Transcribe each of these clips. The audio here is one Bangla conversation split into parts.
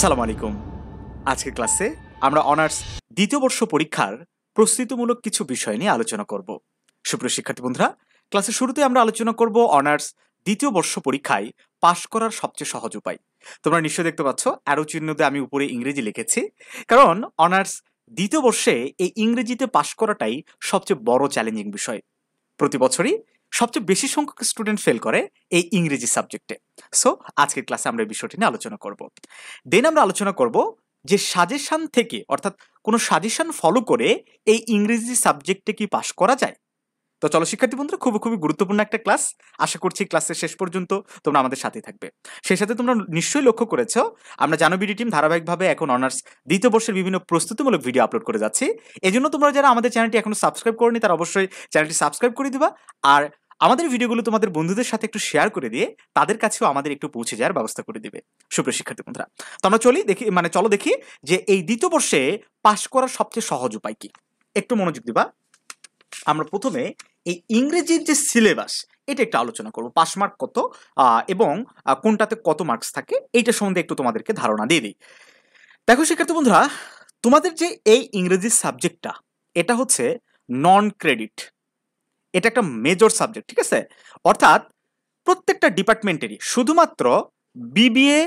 আসসালামু আলাইকুম আজকের ক্লাসে আমরা অনার্স দ্বিতীয় বর্ষ পরীক্ষার প্রস্তুতিমূলক কিছু বিষয় নিয়ে আলোচনা করব সুপ্রিয় শিক্ষার্থী বন্ধুরা ক্লাসের শুরুতে আমরা আলোচনা করব অনার্স দ্বিতীয় বর্ষ পরীক্ষায় পাশ করার সবচেয়ে সহজ উপায় তোমরা নিশ্চয় দেখতে পাচ্ছ অ্যারো চিহ্নতে আমি উপরে ইংরেজি লিখেছি কারণ অনার্স দ্বিতীয় বর্ষে এই ইংরেজিতে পাশ করাটাই সবচেয়ে বড় চ্যালেঞ্জিং বিষয় প্রতি বছরই সবচেয়ে বেশি সংখ্যক স্টুডেন্ট ফেল করে এই ইংরেজি সাবজেক্টে সো আজকের ক্লাসে আমরা এই বিষয়টি নিয়ে আলোচনা করব দেন আমরা আলোচনা করব যে সাজেশান থেকে অর্থাৎ কোনো সাজেশান ফলো করে এই ইংরেজি সাবজেক্টে কি পাশ করা যায় তো চলো শিক্ষার্থী বন্ধুরা খুবই খুবই গুরুত্বপূর্ণ একটা ক্লাস আশা করছি ক্লাসের শেষ পর্যন্ত তোমরা আমাদের সাথে থাকবে সেই সাথে তোমরা নিশ্চয়ই লক্ষ্য করেছ আমরা জানো বিডি টিম ধারাবাহিকভাবে এখন অনার্স দ্বিতীয় বর্ষের বিভিন্ন প্রস্তুতিমূলক ভিডিও আপলোড করে যাচ্ছি এই তোমরা যারা আমাদের চ্যানেলটি এখনো সাবস্ক্রাইব করনি তারা অবশ্যই চ্যানেলটি সাবস্ক্রাইব করে দিবা আর আমাদের ভিডিওগুলো তোমাদের বন্ধুদের সাথে একটু শেয়ার করে দিয়ে তাদের কাছেও আমাদের একটু পৌঁছে যাওয়ার ব্যবস্থা করে দিবে সুপ্রিয় শিক্ষার্থী বন্ধুরা তো আমরা চলি দেখি মানে চলো দেখি যে এই দ্বিতীয় বর্ষে পাশ করার সবচেয়ে সহজ উপায় কি একটু মনোযোগ দিবা আমরা প্রথমে এই ইংরেজির যে সিলেবাস এটা একটু আলোচনা করবো পাস মার্ক কত এবং কোনটাতে কত মার্কস থাকে এইটা সম্বন্ধে একটু তোমাদেরকে ধারণা দিয়ে দিই দেখো শিক্ষার্থী বন্ধুরা তোমাদের যে এই ইংরেজি সাবজেক্টটা এটা হচ্ছে নন ক্রেডিট এটা একটা মেজর সাবজেক্ট ঠিক আছে অর্থাৎ প্রত্যেকটা ডিপার্টমেন্টেরই শুধুমাত্র বিবিএ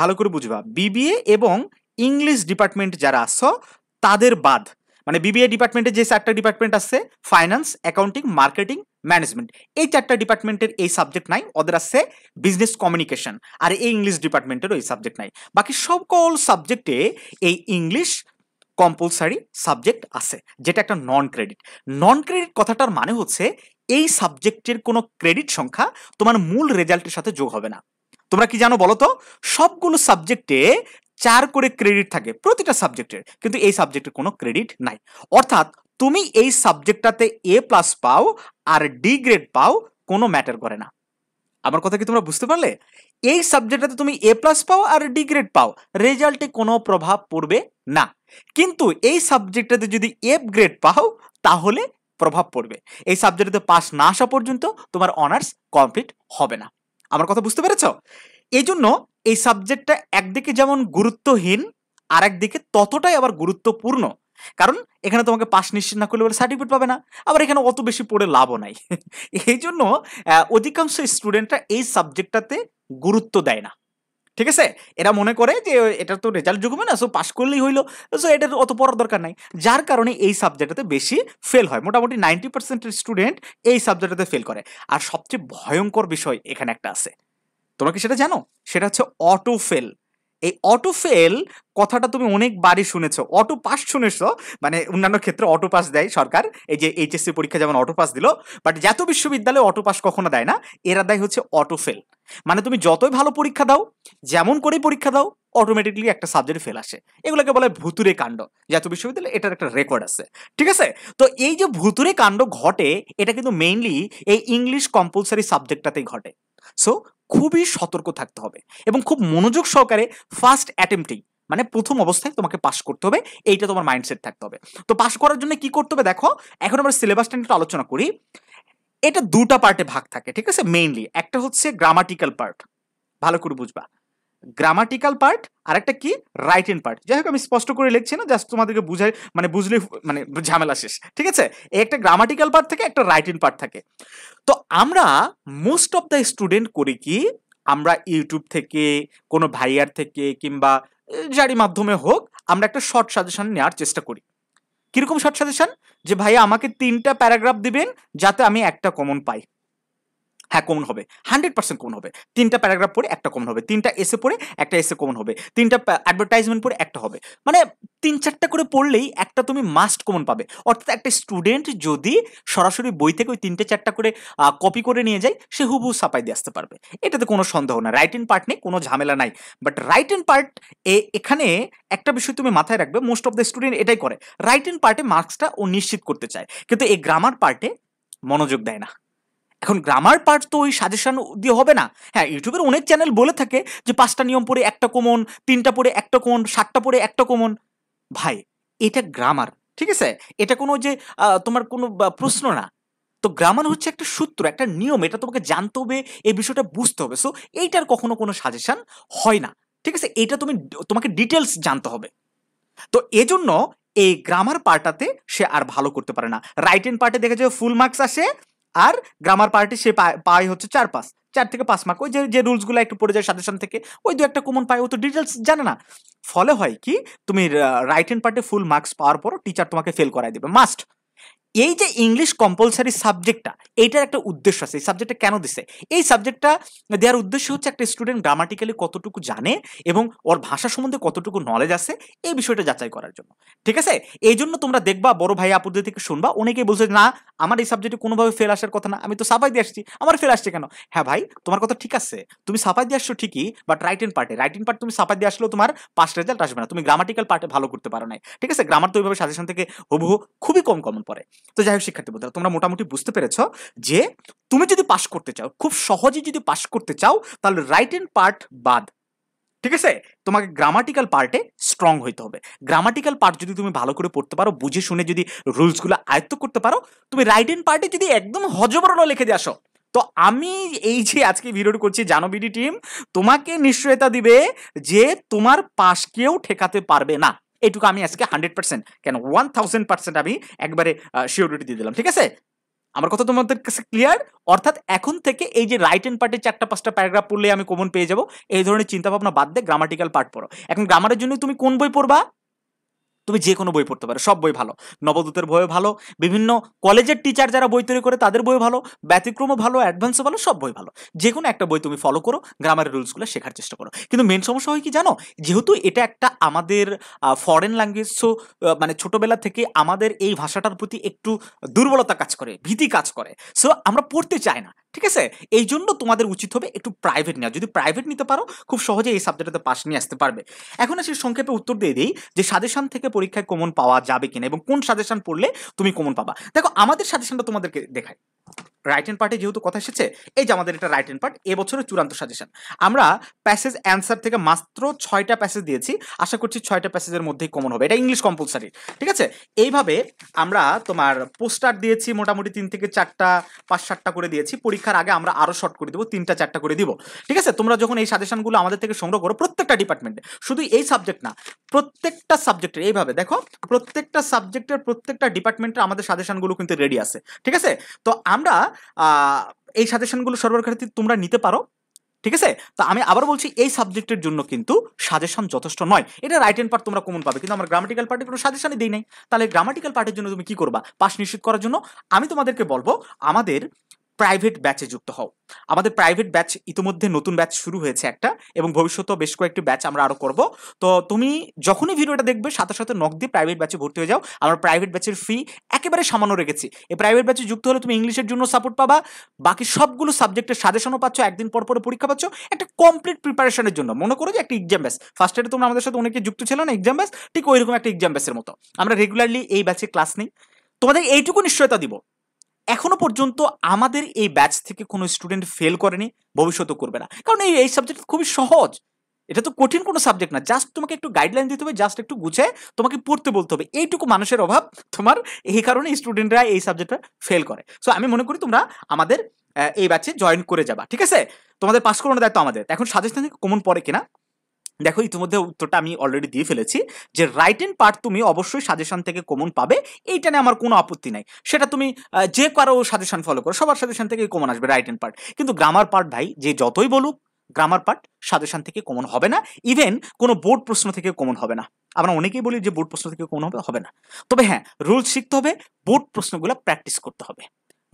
ভালো করে বুঝবা বিবিএ এবং ইংলিশ ডিপার্টমেন্ট যারা আসো তাদের বাদ মানে বিবিএ ডিপার্টমেন্টে যে চারটা ডিপার্টমেন্ট আছে ফাইন্যান্স অ্যাকাউন্টিং মার্কেটিং ম্যানেজমেন্ট এই চারটা ডিপার্টমেন্টের এই সাবজেক্ট নাই ওদের আছে বিজনেস কমিউনিকেশন আর এই ইংলিশ ডিপার্টমেন্টেরও এই সাবজেক্ট নাই বাকি সকল সাবজেক্টে এই ইংলিশ কম্পালসারি সাবজেক্ট আছে যেটা একটা নন ক্রেডিট নন ক্রেডিট কথাটার মানে হচ্ছে এই সাবজেক্টের কোনো ক্রেডিট সংখ্যা তোমার মূল রেজাল্টের সাথে যোগ হবে না তোমরা কি জানো বলো তো সবগুলো সাবজেক্টে চার করে ক্রেডিট থাকে প্রতিটা সাবজেক্টের কিন্তু এই সাবজেক্টের কোনো ক্রেডিট নাই অর্থাৎ তুমি এই সাবজেক্টটাতে এ প্লাস পাও আর ডি গ্রেড পাও কোনো ম্যাটার করে না আমার কথা কি তোমরা বুঝতে পারলে এই সাবজেক্টটাতে তুমি এ প্লাস পাও আর ডি গ্রেড পাও রেজাল্টে কোনো প্রভাব পড়বে না কিন্তু এই সাবজেক্টটাতে যদি এফ গ্রেড পাও তাহলে প্রভাব পড়বে এই সাবজেক্টে পাস না আসা পর্যন্ত তোমার অনার্স কমপ্লিট হবে না আমার কথা বুঝতে পেরেছ এই জন্য এই সাবজেক্টটা একদিকে যেমন গুরুত্বহীন আর একদিকে ততটাই আবার গুরুত্বপূর্ণ কারণ এখানে তোমাকে পাস নিশ্চিত না করলে বলে সার্টিফিকেট পাবে না আবার এখানে অত বেশি পড়ে লাভও নাই এই জন্য অধিকাংশ স্টুডেন্টরা এই সাবজেক্টটাতে গুরুত্ব দেয় না ঠিক আছে এরা মনে করে যে এটা তো রেজাল্ট যুগবে না সো পাস করলেই হইলো সো এটার অত পড়ার দরকার নাই যার কারণে এই সাবজেক্টটাতে বেশি ফেল হয় মোটামুটি নাইনটি পার্সেন্টের স্টুডেন্ট এই সাবজেক্টটাতে ফেল করে আর সবচেয়ে ভয়ঙ্কর বিষয় এখানে একটা আছে তোমরা কি সেটা জানো সেটা হচ্ছে অটো ফেল এই অটো ফেল কথাটা তুমি অনেকবারই শুনেছ অটো পাস শুনেছ মানে অন্যান্য ক্ষেত্রে অটো পাস দেয় সরকার এই যে এইচএসসি পরীক্ষা যেমন অটো পাস দিল বাট যত বিশ্ববিদ্যালয়ে অটো পাস কখনো দেয় না এরা দেয় হচ্ছে অটো ফেল মানে তুমি যতই ভালো পরীক্ষা দাও যেমন করেই পরীক্ষা দাও অটোমেটিকলি একটা সাবজেক্ট ফেল আসে এগুলোকে বলে ভুতুরে কাণ্ড জাতীয় বিশ্ববিদ্যালয়ে এটার একটা রেকর্ড আছে ঠিক আছে তো এই যে ভুতুরে কাণ্ড ঘটে এটা কিন্তু মেইনলি এই ইংলিশ কম্পালসারি সাবজেক্টটাতেই ঘটে সো খুবই সতর্ক থাকতে হবে এবং খুব মনোযোগ সহকারে ফার্স্ট অ্যাটেম্পটেই মানে প্রথম অবস্থায় তোমাকে পাস করতে হবে এইটা তোমার মাইন্ডসেট থাকতে হবে তো পাস করার জন্য কি করতে হবে দেখো এখন আমরা সিলেবাসটা একটু আলোচনা করি এটা দুটা পার্টে ভাগ থাকে ঠিক আছে মেইনলি একটা হচ্ছে গ্রামাটিক্যাল পার্ট ভালো করে বুঝবা গ্রামাটিক্যাল পার্ট আর একটা কি রাইট হ্যান্ড পার্ট যাই হোক আমি স্পষ্ট করে লিখছি না জাস্ট তোমাদেরকে বুঝাই মানে বুঝলে মানে ঝামেলা শেষ ঠিক আছে একটা গ্রামাটিক্যাল পার্ট থাকে একটা রাইট হ্যান্ড পার্ট থাকে তো আমরা মোস্ট অফ দ্য স্টুডেন্ট করি কি আমরা ইউটিউব থেকে কোনো ভাইয়ার থেকে কিংবা যারই মাধ্যমে হোক আমরা একটা শর্ট সাজেশন নেওয়ার চেষ্টা করি কীরকম শর্ট সাজেশন যে ভাইয়া আমাকে তিনটা প্যারাগ্রাফ দিবেন যাতে আমি একটা কমন পাই হ্যাঁ কমন হবে হান্ড্রেড পার্সেন্ট কমন হবে তিনটা প্যারাগ্রাফ পড়ে একটা কমন হবে তিনটা এসে পড়ে একটা এসে কমন হবে তিনটা অ্যাডভার্টাইজমেন্ট পড়ে একটা হবে মানে তিন চারটা করে পড়লেই একটা তুমি মাস্ট কমন পাবে অর্থাৎ একটা স্টুডেন্ট যদি সরাসরি বই থেকে ওই তিনটে চারটা করে কপি করে নিয়ে যায় সে হুবু সাপাই দিয়ে আসতে পারবে এটাতে কোনো সন্দেহ না রাইট এন্ড পার্ট নেই কোনো ঝামেলা নাই বাট রাইট এন্ড পার্ট এ এখানে একটা বিষয় তুমি মাথায় রাখবে মোস্ট অফ দ্য স্টুডেন্ট এটাই করে রাইট এন্ড পার্টে মার্কসটা ও নিশ্চিত করতে চায় কিন্তু এই গ্রামার পার্টে মনোযোগ দেয় না এখন গ্রামার পার্ট তো ওই সাজেশন দিয়ে হবে না হ্যাঁ ইউটিউবের অনেক চ্যানেল বলে থাকে যে পাঁচটা নিয়ম পড়ে একটা কোমন তিনটা পড়ে একটা কোমন সাতটা পড়ে একটা কোমন ভাই এটা গ্রামার ঠিক আছে এটা কোনো যে তোমার কোনো প্রশ্ন না তো গ্রামার হচ্ছে একটা সূত্র একটা নিয়ম এটা তোমাকে জানতে হবে এই বিষয়টা বুঝতে হবে সো এইটার কখনো কোনো সাজেশন হয় না ঠিক আছে এটা তুমি তোমাকে ডিটেলস জানতে হবে তো এজন্য এই গ্রামার পার্টাতে সে আর ভালো করতে পারে না রাইট এন্ড পার্টে দেখা যায় ফুল মার্কস আসে আর গ্রামার পার্টি সে পায় হচ্ছে চার পাস চার থেকে পাঁচ মার্ক ওই যে যে রুলসগুলো একটু পড়ে যায় সাজেশন থেকে ওই দু একটা কমন পায় ও তো ডিটেলস জানে না ফলে হয় কি তুমি রাইট হ্যান্ড পার্টে ফুল মার্কস পাওয়ার পরও টিচার তোমাকে ফেল করাই দেবে মাস্ট এই যে ইংলিশ কম্পালসারি সাবজেক্টটা এইটার একটা উদ্দেশ্য আছে এই সাবজেক্টটা কেন দিছে এই সাবজেক্টটা দেওয়ার উদ্দেশ্য হচ্ছে একটা স্টুডেন্ট গ্রামাটিক্যালি কতটুকু জানে এবং ওর ভাষা সম্বন্ধে কতটুকু নলেজ আছে এই বিষয়টা যাচাই করার জন্য ঠিক আছে এই জন্য তোমরা দেখবা বড় ভাই আপুদের থেকে শুনবা অনেকেই বলছে না আমার এই সাবজেক্টে কোনোভাবে ফেল আসার কথা না আমি তো সাফাই দিয়ে আসছি আমার ফেল আসছে কেন হ্যাঁ ভাই তোমার কথা ঠিক আছে তুমি সাফাই দিয়ে আসছো ঠিকই বাট রাইট এন্ড পার্টে রাইট এন্ড পার্ট তুমি সাফাই দিয়ে আসলেও তোমার পাস রেজাল্ট আসবে না তুমি গ্রামাটিক্যাল পার্টে ভালো করতে পারো না ঠিক আছে গ্রামার তো ওইভাবে সাজেশন থেকে হুবহু খুবই কম কমন পড়ে তো যাই হোক শিক্ষার্থী বলতে তোমরা মোটামুটি বুঝতে পেরেছ যে তুমি যদি পাশ করতে চাও খুব সহজে যদি পাশ করতে চাও তাহলে রাইট এন্ড পার্ট বাদ ঠিক আছে তোমাকে গ্রামাটিক্যাল পার্টে স্ট্রং হইতে হবে গ্রামাটিক্যাল পার্ট যদি তুমি ভালো করে পড়তে পারো বুঝে শুনে যদি রুলসগুলো আয়ত্ত করতে পারো তুমি রাইট এন্ড পার্টে যদি একদম হজবরণ লিখে দিয়ে আসো তো আমি এই যে আজকে ভিডিওটি করছি জানবিডি টিম তোমাকে নিশ্চয়তা দিবে যে তোমার কেউ ঠেকাতে পারবে না এইটুকু আমি আজকে হান্ড্রেড পার্সেন্ট কেন ওয়ান থাউজেন্ড পার্সেন্ট আমি একবারে শিওরিটি দিয়ে দিলাম ঠিক আছে আমার কথা তোমাদের কাছে ক্লিয়ার অর্থাৎ এখন থেকে এই যে রাইট এন্ড পার্টের চারটা পাঁচটা প্যারাগ্রাফ পড়লে আমি কমন পেয়ে যাব এই ধরনের চিন্তাভাবনা বাদ দিয়ে গ্রামাটিক্যাল পার্ট পড়ো এখন গ্রামারের জন্য তুমি কোন বই পড়বা তুমি যে কোনো বই পড়তে পারো সব বই ভালো নবদূতের বইও ভালো বিভিন্ন কলেজের টিচার যারা বই তৈরি করে তাদের বই ভালো ব্যতিক্রমও ভালো অ্যাডভান্সও ভালো সব বই ভালো যে কোনো একটা বই তুমি ফলো করো গ্রামারের রুলসগুলো শেখার চেষ্টা করো কিন্তু মেন সমস্যা হয় কি জানো যেহেতু এটা একটা আমাদের ফরেন ল্যাঙ্গুয়েজ সো মানে ছোটোবেলা থেকে আমাদের এই ভাষাটার প্রতি একটু দুর্বলতা কাজ করে ভীতি কাজ করে সো আমরা পড়তে চাই না ঠিক আছে এই জন্য তোমাদের উচিত হবে একটু প্রাইভেট নেওয়া যদি প্রাইভেট নিতে পারো খুব সহজে এই সাবজেক্টটাতে পাস নিয়ে আসতে পারবে এখন আসলে সংক্ষেপে উত্তর দিয়ে দিই যে সাজেশন থেকে পরীক্ষায় কমন পাওয়া যাবে কিনা এবং কোন সাজেশন পড়লে তুমি কমন পাবা দেখো আমাদের সাজেশানটা তোমাদেরকে দেখায় রাইট হ্যান্ড পার্টে যেহেতু কথা এসেছে এই যে আমাদের এটা রাইট হ্যান্ড পার্ট এবছরের চূড়ান্ত সাজেশন আমরা প্যাসেজ অ্যান্সার থেকে মাত্র ছয়টা প্যাসেজ দিয়েছি আশা করছি ছয়টা প্যাসেজের মধ্যেই কমন হবে এটা ইংলিশ কম্পালসারি ঠিক আছে এইভাবে আমরা তোমার পোস্টার দিয়েছি মোটামুটি তিন থেকে চারটা পাঁচ সাতটা করে দিয়েছি পরীক্ষার আগে আমরা আরও শর্ট করে দেবো তিনটা চারটা করে দিব ঠিক আছে তোমরা যখন এই সাজেশনগুলো আমাদের থেকে সংগ্রহ করো প্রত্যেকটা ডিপার্টমেন্টে শুধু এই সাবজেক্ট না প্রত্যেকটা সাবজেক্টের এইভাবে দেখো প্রত্যেকটা সাবজেক্টের প্রত্যেকটা ডিপার্টমেন্টের আমাদের সাজেশনগুলো কিন্তু রেডি আছে ঠিক আছে তো আমরা এই সাজেশনগুলো সর্বকারী তোমরা নিতে পারো ঠিক আছে তো আমি আবার বলছি এই সাবজেক্টের জন্য কিন্তু সাজেশন যথেষ্ট নয় এটা রাইট হ্যান্ড পার্ট তোমরা কমন পাবে কিন্তু আমার গ্রামাটিক্যাল পার্টে কোনো সাজেশনই দিই নাই তাহলে গ্রামাটিক্যাল পার্টের জন্য তুমি কি করবা পাস নিশ্চিত করার জন্য আমি তোমাদেরকে বলবো আমাদের প্রাইভেট ব্যাচে যুক্ত হও আমাদের প্রাইভেট ব্যাচ ইতিমধ্যে নতুন ব্যাচ শুরু হয়েছে একটা এবং ভবিষ্যতে বেশ কয়েকটি ব্যাচ আমরা আরও করব তো তুমি যখনই ভিডিওটা দেখবে সাথে সাথে নক দিয়ে প্রাইভেট ব্যাচে ভর্তি হয়ে যাও আমরা প্রাইভেট ব্যাচের ফি একেবারে সামান্য রেখেছি এই প্রাইভেট ব্যাচে যুক্ত হলে তুমি ইংলিশের জন্য সাপোর্ট পাবা বাকি সবগুলো সাবজেক্টের সাজেশনও পাচ্ছ একদিন পর পরে পরীক্ষা পাচ্ছ একটা কমপ্লিট প্রিপারেশনের জন্য মনে করো যে একটা এক্সাম ব্যাস ফার্স্ট ইয়ারে তোমরা আমাদের সাথে অনেকে যুক্ত ছিল না এক্সাম ব্যাস ঠিক ওইরকম একটা এক্সাম ব্যাসের মতো আমরা রেগুলারলি এই ব্যাচে ক্লাস নিই তোমাদের এইটুকু নিশ্চয়তা দিব এখনো পর্যন্ত আমাদের এই ব্যাচ থেকে কোনো স্টুডেন্ট ফেল করেনি ভবিষ্যতেও করবে না কারণ এই এই সাবজেক্ট খুবই সহজ এটা তো কঠিন কোনো সাবজেক্ট না জাস্ট তোমাকে একটু গাইডলাইন দিতে হবে জাস্ট একটু গুছে তোমাকে পড়তে বলতে হবে এইটুকু মানুষের অভাব তোমার এই কারণে স্টুডেন্টরা এই সাবজেক্টটা ফেল করে সো আমি মনে করি তোমরা আমাদের এই ব্যাচে জয়েন করে যাবা ঠিক আছে তোমাদের পাস করানোর দায়িত্ব আমাদের এখন সাজেশন কমন পড়ে কিনা দেখো ইতিমধ্যে উত্তরটা আমি অলরেডি দিয়ে ফেলেছি যে রাইট এন্ড পার্ট তুমি অবশ্যই সাজেশন থেকে কমন পাবে এইটা নিয়ে আমার কোনো আপত্তি নাই সেটা তুমি যে কারো সাজেশন ফলো করো সবার সাজেশন থেকে কমন আসবে রাইট এন্ড পার্ট কিন্তু গ্রামার পার্ট ভাই যে যতই বলুক গ্রামার পার্ট সাজেশন থেকে কমন হবে না ইভেন কোনো বোর্ড প্রশ্ন থেকে কমন হবে না আমরা অনেকেই বলি যে বোর্ড প্রশ্ন থেকে কমন হবে হবে না তবে হ্যাঁ রুলস শিখতে হবে বোর্ড প্রশ্নগুলো প্র্যাকটিস করতে হবে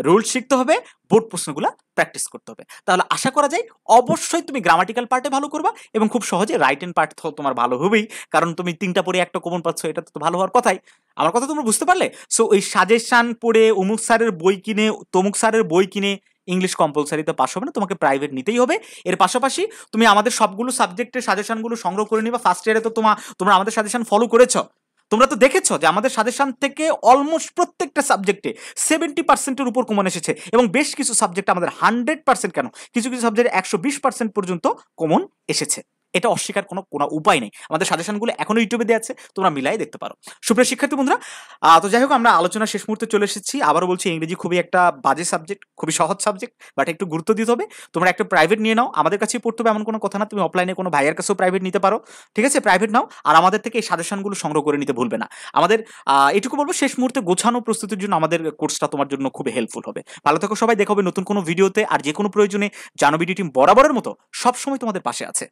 রুল শিখতে হবে বোর্ড প্রশ্নগুলো প্র্যাকটিস করতে হবে তাহলে আশা করা যায় অবশ্যই তুমি গ্রামাটিক্যাল পার্টে ভালো করবা এবং খুব সহজে রাইট অ্যান্ড পার্ট তো তোমার ভালো হবেই কারণ তুমি তিনটা পড়ে একটা কমন পাচ্ছ এটা তো ভালো হওয়ার কথাই আমার কথা তোমরা বুঝতে পারলে সো ওই সাজেশান পড়ে অমুক স্যারের বই কিনে তমুক স্যারের বই কিনে ইংলিশ কম্পালসারিতে পাশ হবে না তোমাকে প্রাইভেট নিতেই হবে এর পাশাপাশি তুমি আমাদের সবগুলো সাবজেক্টের সাজেশনগুলো সংগ্রহ করে নিবা ফার্স্ট ইয়ারে তো তোমার তোমরা আমাদের সাজেশন ফলো করেছো তোমরা তো দেখেছো যে আমাদের সাজেশান থেকে অলমোস্ট প্রত্যেকটা সাবজেক্টে সেভেন্টি পার্সেন্টের উপর কমন এসেছে এবং বেশ কিছু সাবজেক্ট আমাদের হান্ড্রেড পার্সেন্ট কেন কিছু কিছু সাবজেক্টে একশো বিশ পার্সেন্ট পর্যন্ত কমন এসেছে এটা অস্বীকার কোনো কোনো উপায় নেই আমাদের সাজেশনগুলো এখনও ইউটিউবে দেওয়া আছে তোমরা মিলাই দেখতে পারো সুপ্রিয় শিক্ষার্থী বন্ধুরা তো যাই হোক আমরা আলোচনা শেষ মুহূর্তে চলে এসেছি আবারও বলছি ইংরেজি খুবই একটা বাজে সাবজেক্ট খুবই সহজ সাবজেক্ট বাট একটু গুরুত্ব দিতে হবে তোমরা একটা প্রাইভেট নিয়ে নাও আমাদের কাছেই পড়তে হবে এমন কোনো কথা না তুমি অফলাইনে কোনো ভাইয়ের কাছেও প্রাইভেট নিতে পারো ঠিক আছে প্রাইভেট নাও আর আমাদের থেকে এই সাজেশনগুলো সংগ্রহ করে নিতে ভুলবে না আমাদের এটুকু বলবো শেষ মুহূর্তে গোছানো প্রস্তুতির জন্য আমাদের কোর্সটা তোমার জন্য খুবই হেল্পফুল হবে ভালো থাকো সবাই দেখা হবে নতুন কোনো ভিডিওতে আর যে কোনো প্রয়োজনে জানবিডি টিম বরাবরের মতো সবসময় তোমাদের পাশে আছে